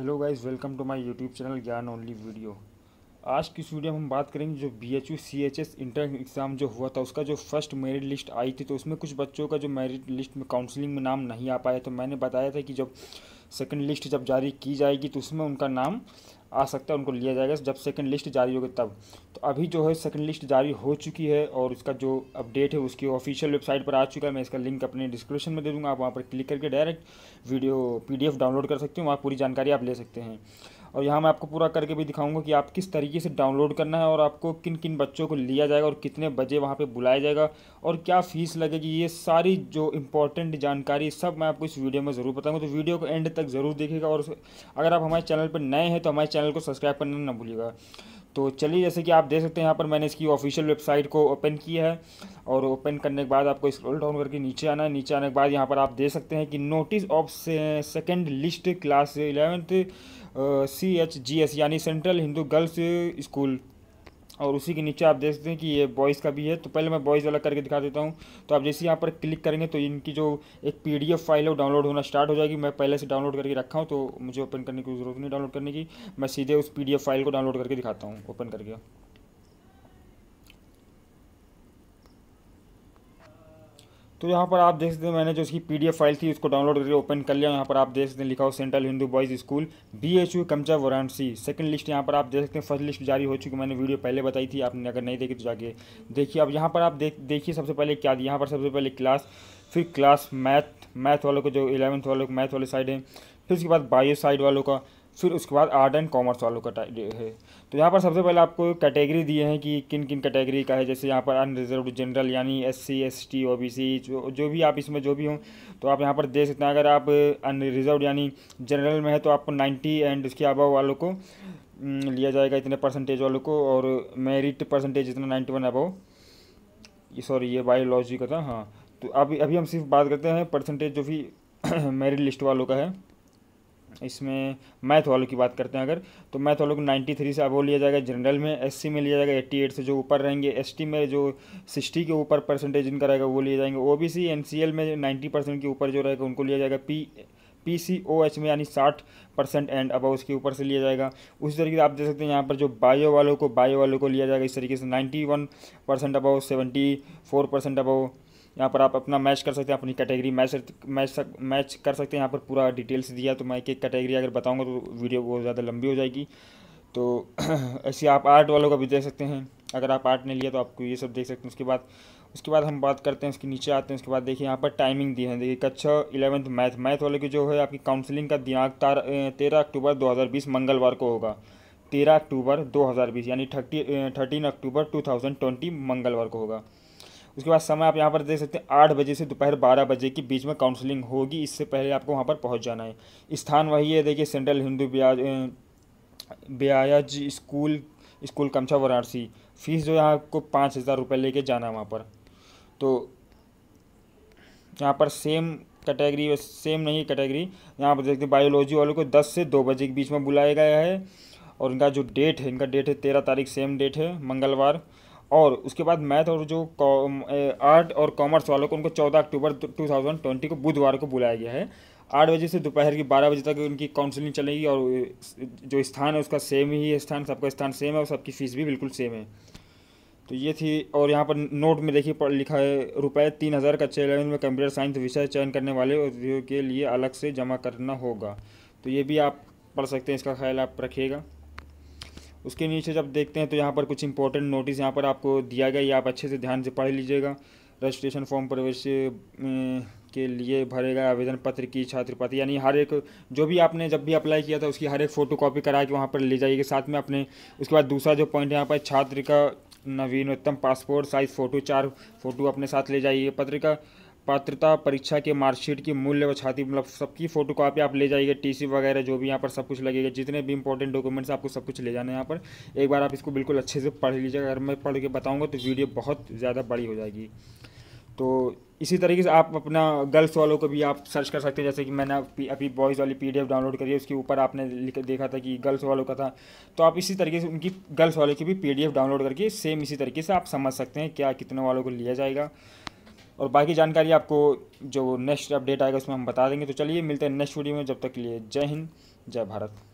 hello guys welcome to my YouTube channel Gyan only video आज की इस वीडियो में हम बात करेंगे जो B H U C H S inter exam जो हुआ था उसका जो फर्स्ट मेरिट लिस्ट आई थी तो उसमें कुछ बच्चों का जो मेरिट लिस्ट में काउंसलिंग में नाम नहीं आ पाया तो मैंने बताया था कि जब सेकंड लिस्ट जब जारी की जाएगी तो उसमें उनका नाम आ सकता है उनको लिया जाएगा जब सेकंड लिस्ट जारी होगी तब तो अभी जो है सेकंड लिस्ट जारी हो चुकी है और उसका जो अपडेट है उसकी ऑफिशियल वेबसाइट पर आ चुका है मैं इसका लिंक अपने डिस्क्रिप्शन में दे दूँगा आप वहाँ पर क्लिक करके डायरेक्ट वीडियो पीडीएफ डाउनलोड कर सकते हो वहाँ पूरी जानकारी आप ले सकते हैं और यहाँ मैं आपको पूरा करके भी दिखाऊंगा कि आप किस तरीके से डाउनलोड करना है और आपको किन किन बच्चों को लिया जाएगा और कितने बजे वहाँ पे बुलाया जाएगा और क्या फ़ीस लगेगी ये सारी जो इंपॉर्टेंट जानकारी सब मैं आपको इस वीडियो में ज़रूर बताऊँगा तो वीडियो को एंड तक ज़रूर देखेगा और अगर आप हमारे चैनल पर नए हैं तो हमारे चैनल को सब्सक्राइब करना ना भूलिएगा तो चलिए जैसे कि आप देख सकते हैं यहाँ पर मैंने इसकी ऑफिशियल वेबसाइट को ओपन किया है और ओपन करने के बाद आपको स्क्रॉल डाउन करके नीचे आना है नीचे आने के बाद यहाँ पर आप देख सकते हैं कि notice of second list class eleventh C H G S यानी सेंट्रल हिंदू गर्ल्स स्कूल और उसी के नीचे आप देख सकते हैं कि ये बॉयज़ का भी है तो पहले मैं बॉयज़ वाला करके दिखा देता हूँ तो आप जैसे यहाँ पर क्लिक करेंगे तो इनकी जो एक पी फाइल है वो डाउनलोड होना स्टार्ट हो जाएगी मैं पहले से डाउनलोड करके रखा हूँ तो मुझे ओपन करने की जरूरत नहीं डाउनलोड करने की मैं सीधे उस पी फाइल को डाउनलोड करके दिखाता हूँ ओपन करके तो यहाँ पर आप देख सकते हैं मैंने जो उसकी पीडीएफ फाइल थी उसको डाउनलोड करके ओपन कर लिया यहाँ पर आप देख सकते हैं लिखा हो central Hindu boys school B H U Kamachha Varanasi second list यहाँ पर आप देख सकते हैं फर्स्ट लिस्ट जारी हो चुकी मैंने वीडियो पहले बताई थी आपने अगर नहीं देखी तो जाके देखिए अब यहाँ पर आप देख देखिए सबसे पहले क्या यहाँ पर सबसे पहले क्लास फिर क्लास मैथ मैथ वालों को जो इलेवंथ वालों को मैथ वाले साइड है फिर उसके बाद बायो साइड वालों का फिर उसके बाद आर्ट एंड कॉमर्स वालों का है तो यहाँ पर सबसे पहले आपको कैटेगरी दिए हैं कि किन किन कैटेगरी का है जैसे यहाँ पर अनरिजर्व जनरल यानी S C S T O B C जो जो भी आप इसमें जो भी हों तो आप यहाँ पर देख सकते हैं अगर आप अनरिजर्व यानी जनरल में है तो आपको नाइन्टी एंड उसके अबव वालों को लिया जाएगा इतने परसेंटेज वालों को और मेरिट परसेंटेज इतना नाइन्टी वन अबव सॉरी ये बायोलॉजी का था हाँ तो अभी अभी हम सिर्फ बात करते हैं परसेंटेज जो भी मेरिट लिस्ट वालों का है इसमें मैथ वालों की बात करते हैं अगर तो मैथ वालों को 93 से अबो लिया जाएगा जनरल में एससी में लिया जाएगा 88 से जो ऊपर रहेंगे एसटी में जो 60 के ऊपर परसेंटेज इनका रहेगा वो लिए जाएंगे ओबीसी एनसीएल में 90 परसेंट के ऊपर जो रहेगा उनको लिया जाएगा P P C O H में यानी साठ परसेंट एंड अब उसके ऊपर से लिया जाएगा उसी तरीके से आप देख सकते हैं यहाँ पर जो बायो वालों को बायो वालों को लिया जाएगा इस तरीके से ninety one percent above seventy four percent above यहाँ पर आप अपना मैच कर सकते हैं अपनी कैटेगरी मैच मैच मैच कर सकते हैं यहाँ पर पूरा डिटेल्स दिया तो मैं एक एक कैटेगरी अगर बताऊँगा तो वीडियो बहुत ज़्यादा लंबी हो जाएगी तो ऐसे आप आर्ट वालों का भी देख सकते हैं अगर आप आर्ट ने लिया तो आपको ये सब देख सकते हैं उसके बाद उसके बाद हम बात करते हैं उसके नीचे आते हैं उसके बाद देखिए यहाँ पर टाइमिंग दी है देखिए कक्षा इलेवंथ मैथ मैथ वाले की जो है आपकी काउंसलिंग का दिनांक तेरह अक्टूबर 2020 मंगलवार को होगा तेरह अक्टूबर 2020 यानी थर्टी थर्टीन अक्टूबर 2020 मंगलवार को होगा उसके बाद समय आप यहाँ पर देख सकते हैं आठ बजे से दोपहर बारह बजे के बीच में काउंसलिंग होगी इससे पहले आपको वहाँ पर पहुँच जाना है स्थान वही है देखिए central Hindu boys boys school school Kamachha Varanasi fees जो है आपको पाँच हज़ार रुपये लेके जाना है वहाँ पर तो यहाँ पर सेम कैटेगरी सेम नहीं कैटेगरी यहाँ पर देखते हैं बायोलॉजी वालों को दस से दो बजे के बीच में बुलाया गया है और इनका जो डेट है इनका डेट है तेरह तारीख सेम डेट है मंगलवार और उसके बाद मैथ और जो आर्ट और कॉमर्स वालों को उनको चौदह अक्टूबर टू थाउजेंड ट्वेंटी को बुधवार को बुलाया गया है आठ बजे से दोपहर की बारह बजे तक उनकी काउंसलिंग चलेगी और जो स्थान है उसका सेम ही स्थान सबका स्थान सेम है और सबकी फ़ीस भी बिल्कुल सेम है तो ये थी और यहाँ पर नोट में देखिए लिखा है रुपये तीन हज़ार का इलेवन में कंप्यूटर साइंस विषय चयन करने वाले के लिए अलग से जमा करना होगा तो ये भी आप पढ़ सकते हैं इसका ख्याल आप रखिएगा उसके नीचे जब देखते हैं तो यहाँ पर कुछ इंपॉर्टेंट नोटिस यहाँ पर आपको दिया गया ये आप अच्छे से ध्यान से पढ़ लीजिएगा रजिस्ट्रेशन फॉर्म प्रवेश के लिए भरेगा आवेदन पत्र की छात्रपाति यानी हर एक जो भी आपने जब भी अप्लाई किया था उसकी हर एक फ़ोटो कॉपी करा के वहाँ पर ले जाइएगा साथ में अपने उसके बाद दूसरा जो पॉइंट यहाँ पर छात्र का नवीनतम पासपोर्ट साइज़ फ़ोटो चार फ़ोटो अपने साथ ले जाइए पत्र का पात्रता परीक्षा के मार्कशीट की मूल्य व छाती मतलब सबकी फोटो कॉपी आप ले जाइएगा टीसी वगैरह जो भी यहाँ पर सब कुछ लगेगा जितने भी इंपॉर्टेंट डॉक्यूमेंट्स आपको सब कुछ ले जाना है यहाँ पर एक बार आप इसको बिल्कुल अच्छे से पढ़ लीजिएगा अगर मैं पढ़ के बताऊँगा तो वीडियो बहुत ज़्यादा बड़ी हो जाएगी तो इसी तरीके से आप अपना गर्ल्स वालों को भी आप सर्च कर सकते हैं जैसे कि मैंने अभी बॉयज़ वाली पी डाउनलोड करी है उसके ऊपर आपने देखा था कि गर्ल्स वालों का था तो आप इसी तरीके से उनकी गर्ल्स वालों की भी पी डाउनलोड करके सेम इसी तरीके से आप समझ सकते हैं क्या कितने वालों को लिया जाएगा और बाकी जानकारी आपको जो नेक्स्ट अपडेट आएगा उसमें हम बता देंगे तो चलिए मिलते हैं नेक्स्ट वीडियो में जब तक के लिए जय हिंद जय भारत